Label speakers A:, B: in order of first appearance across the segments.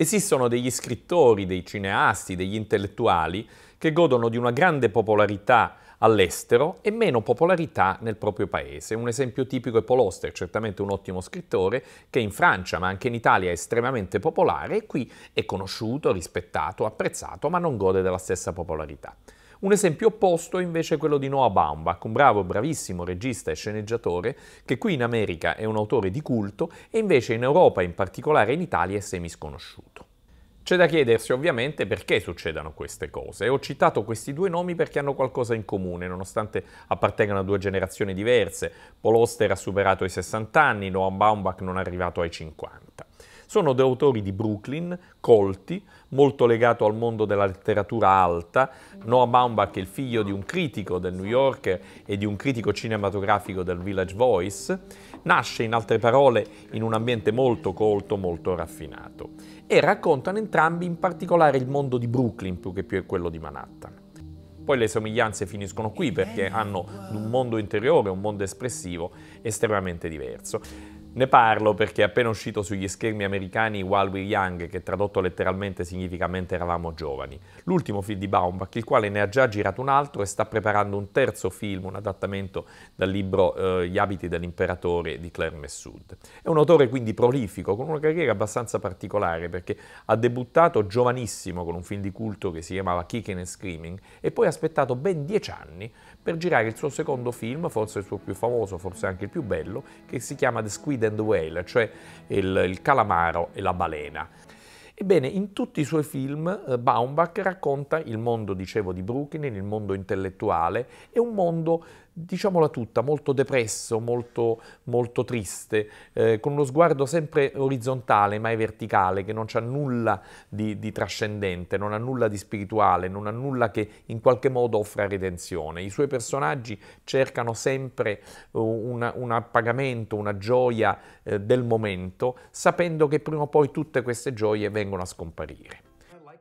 A: Esistono degli scrittori, dei cineasti, degli intellettuali che godono di una grande popolarità all'estero e meno popolarità nel proprio paese. Un esempio tipico è Paul Oster, certamente un ottimo scrittore, che in Francia ma anche in Italia è estremamente popolare e qui è conosciuto, rispettato, apprezzato, ma non gode della stessa popolarità. Un esempio opposto è invece quello di Noah Baumbach, un bravo, bravissimo regista e sceneggiatore che qui in America è un autore di culto e invece in Europa, in particolare in Italia, è semisconosciuto. C'è da chiedersi ovviamente perché succedano queste cose. Ho citato questi due nomi perché hanno qualcosa in comune, nonostante appartengano a due generazioni diverse. Paul Oster ha superato i 60 anni, Noam Baumbach non è arrivato ai 50. Sono due autori di Brooklyn, colti, molto legato al mondo della letteratura alta. Noah Baumbach è il figlio di un critico del New Yorker e di un critico cinematografico del Village Voice. Nasce, in altre parole, in un ambiente molto colto, molto raffinato. E raccontano entrambi in particolare il mondo di Brooklyn più che più è quello di Manhattan. Poi le somiglianze finiscono qui perché hanno un mondo interiore, un mondo espressivo estremamente diverso. Ne parlo perché è appena uscito sugli schermi americani While We Young, che tradotto letteralmente significa Mentre eravamo giovani, l'ultimo film di Baumbach, il quale ne ha già girato un altro e sta preparando un terzo film, un adattamento dal libro eh, Gli abiti dell'imperatore di Claire Messud. È un autore quindi prolifico, con una carriera abbastanza particolare, perché ha debuttato giovanissimo con un film di culto che si chiamava Kicking and Screaming e poi ha aspettato ben dieci anni per girare il suo secondo film, forse il suo più famoso, forse anche il più bello, che si chiama The Squid Wind and Whale, cioè il, il calamaro e la balena. Ebbene, in tutti i suoi film eh, Baumbach racconta il mondo, dicevo, di Brooklyn, il mondo intellettuale è un mondo diciamola tutta, molto depresso, molto, molto triste, eh, con uno sguardo sempre orizzontale, mai verticale, che non c'ha nulla di, di, trascendente, non ha nulla di spirituale, non ha nulla che in qualche modo offra redenzione. I suoi personaggi cercano sempre eh, una, un appagamento, una gioia eh, del momento, sapendo che prima o poi tutte queste gioie vengono a scomparire.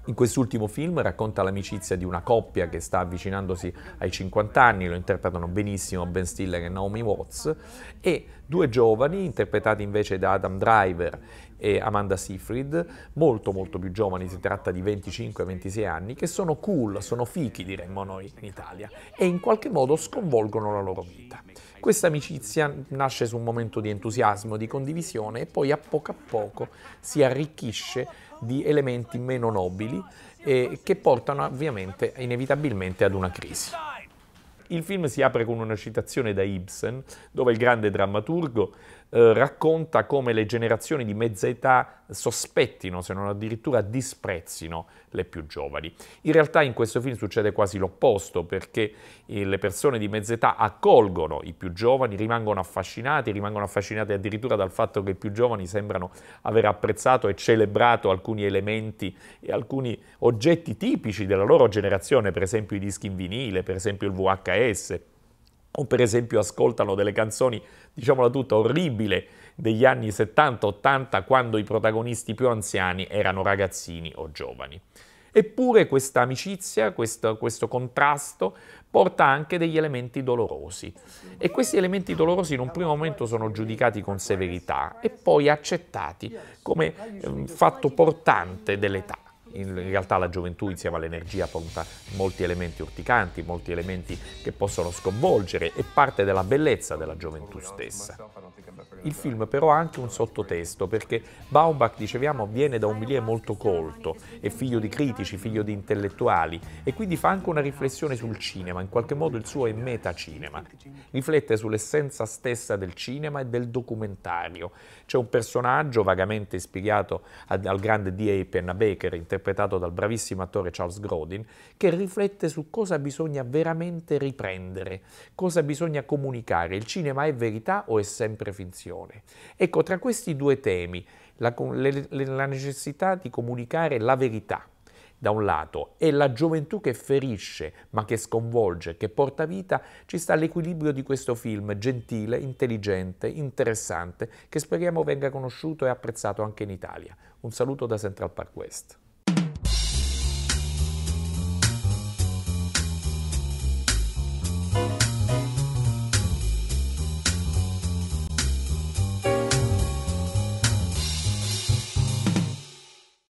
A: In quest'ultimo film racconta l'amicizia di una coppia che sta avvicinandosi ai 50 anni, lo interpretano benissimo Ben Stiller e Naomi Watts, e due giovani, interpretati invece da Adam Driver e Amanda Seyfried, molto molto più giovani, si tratta di 25-26 anni, che sono cool, sono fichi diremmo noi in Italia e in qualche modo sconvolgono la loro vita. Questa amicizia nasce su un momento di entusiasmo, di condivisione e poi a poco a poco si arricchisce di elementi meno nobili eh, che portano ovviamente inevitabilmente ad una crisi. Il film si apre con una citazione da Ibsen, dove il grande drammaturgo eh, racconta come le generazioni di mezza età sospettino, se non addirittura disprezzino, le più giovani. In realtà in questo film succede quasi l'opposto, perché eh, le persone di mezza età accolgono i più giovani, rimangono affascinati, rimangono affascinati addirittura dal fatto che i più giovani sembrano aver apprezzato e celebrato alcuni elementi e alcuni oggetti tipici della loro generazione, per esempio i dischi in vinile, per esempio il VHS, o per esempio ascoltano delle canzoni, diciamola tutta, orribile degli anni 70-80 quando i protagonisti più anziani erano ragazzini o giovani. Eppure questa amicizia, questo, questo, contrasto porta anche degli elementi dolorosi e questi elementi dolorosi in un primo momento sono giudicati con severità e poi accettati come ehm, fatto portante dell'età in realtà la gioventù insieme all'energia porta molti elementi urticanti, molti elementi che possono sconvolgere, è parte della bellezza della gioventù stessa. Il film però ha anche un sottotesto perché Baumbach, dicevamo, viene da un milieu molto colto, è figlio di critici, figlio di intellettuali e quindi fa anche una riflessione sul cinema, in qualche modo il suo è metacinema. Riflette sull'essenza stessa del cinema e del documentario. C'è un personaggio vagamente ispirato al grande D.A. Baker, interpretato dal bravissimo attore Charles Grodin, che riflette su cosa bisogna veramente riprendere, cosa bisogna comunicare. Il cinema è verità o è sempre finzione? attenzione. Ecco, tra questi due temi, la, le, la necessità di comunicare la verità, da un lato e la gioventù che ferisce ma che sconvolge, che porta vita, ci sta l'equilibrio di questo film gentile, intelligente, interessante, che speriamo venga conosciuto e apprezzato anche in Italia. Un saluto da Central Park West.